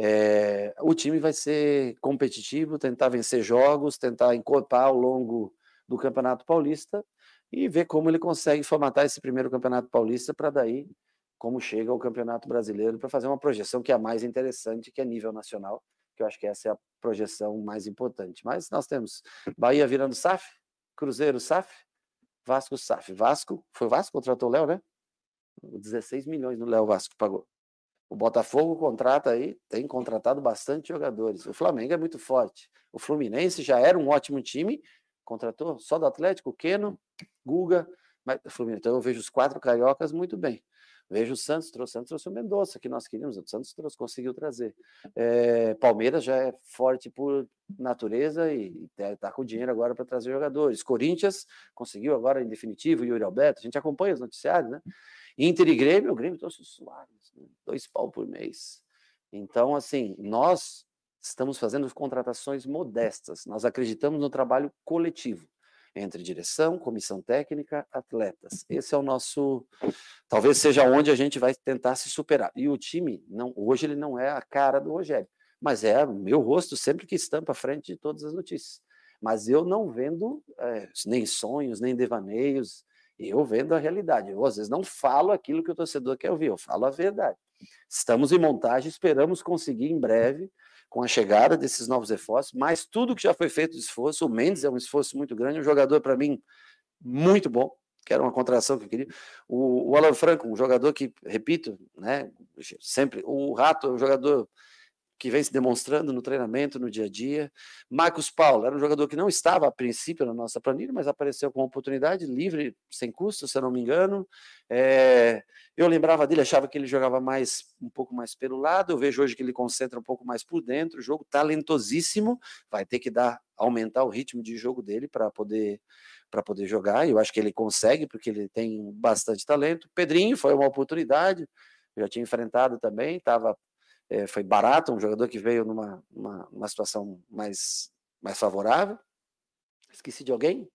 É, o time vai ser competitivo, tentar vencer jogos, tentar encorpar ao longo do Campeonato Paulista e ver como ele consegue formatar esse primeiro Campeonato Paulista para daí como chega ao Campeonato Brasileiro para fazer uma projeção que é a mais interessante, que é nível nacional, que eu acho que essa é a projeção mais importante. Mas nós temos Bahia virando SAF, Cruzeiro SAF, Vasco SAF. Vasco, foi o Vasco que contratou o Léo, né? 16 milhões no Léo Vasco pagou. O Botafogo contrata aí, tem contratado bastante jogadores. O Flamengo é muito forte. O Fluminense já era um ótimo time, contratou só do Atlético, Queno, Guga, mas Fluminense. Então eu vejo os quatro cariocas muito bem. Vejo o Santos, trouxe o Santos, trouxe o Mendonça, que nós queríamos, o Santos trouxe, conseguiu trazer. É, Palmeiras já é forte por natureza e está tá com dinheiro agora para trazer jogadores. Corinthians conseguiu agora, em definitivo, o Yuri Alberto, a gente acompanha os noticiários, né? Inter e Grêmio, o Grêmio trouxe o Soares, né? dois pau por mês. Então, assim, nós estamos fazendo contratações modestas. Nós acreditamos no trabalho coletivo entre direção, comissão técnica, atletas. Esse é o nosso, talvez seja onde a gente vai tentar se superar. E o time não, hoje ele não é a cara do Rogério, mas é o meu rosto sempre que estampa à frente de todas as notícias. Mas eu não vendo é, nem sonhos, nem devaneios, eu vendo a realidade. Eu, às vezes, não falo aquilo que o torcedor quer ouvir, eu falo a verdade. Estamos em montagem, esperamos conseguir em breve, com a chegada desses novos reforços, mas tudo que já foi feito de esforço, o Mendes é um esforço muito grande, um jogador, para mim, muito bom, que era uma contração que eu queria. O, o Alan Franco, um jogador que, repito, né, sempre, o Rato é um jogador que vem se demonstrando no treinamento, no dia a dia. Marcos Paulo era um jogador que não estava a princípio na nossa planilha, mas apareceu com uma oportunidade livre, sem custo, se eu não me engano. É, eu lembrava dele, achava que ele jogava mais um pouco mais pelo lado. Eu vejo hoje que ele concentra um pouco mais por dentro. Jogo talentosíssimo, vai ter que dar aumentar o ritmo de jogo dele para poder para poder jogar. Eu acho que ele consegue porque ele tem bastante talento. Pedrinho foi uma oportunidade. Eu já tinha enfrentado também, estava é, foi barato, um jogador que veio numa, uma, uma situação mais, mais favorável. Esqueci de alguém?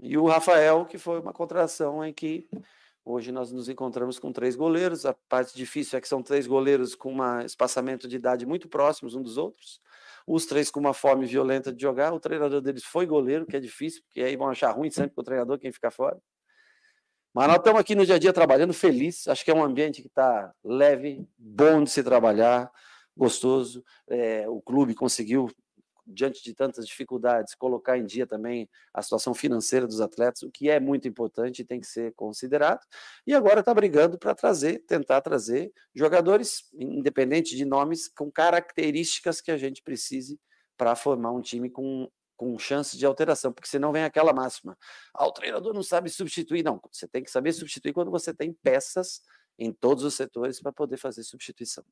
E o Rafael, que foi uma contratação em que hoje nós nos encontramos com três goleiros. A parte difícil é que são três goleiros com um espaçamento de idade muito próximos um dos outros. Os três com uma fome violenta de jogar. O treinador deles foi goleiro, que é difícil, porque aí vão achar ruim sempre para o treinador quem fica fora. Mas nós estamos aqui no dia a dia trabalhando feliz. Acho que é um ambiente que está leve, bom de se trabalhar, gostoso. É, o clube conseguiu, diante de tantas dificuldades, colocar em dia também a situação financeira dos atletas, o que é muito importante e tem que ser considerado. E agora está brigando para trazer, tentar trazer jogadores, independente de nomes, com características que a gente precise para formar um time com com chance de alteração, porque senão vem aquela máxima. Ah, o treinador não sabe substituir. Não, você tem que saber substituir quando você tem peças em todos os setores para poder fazer substituição.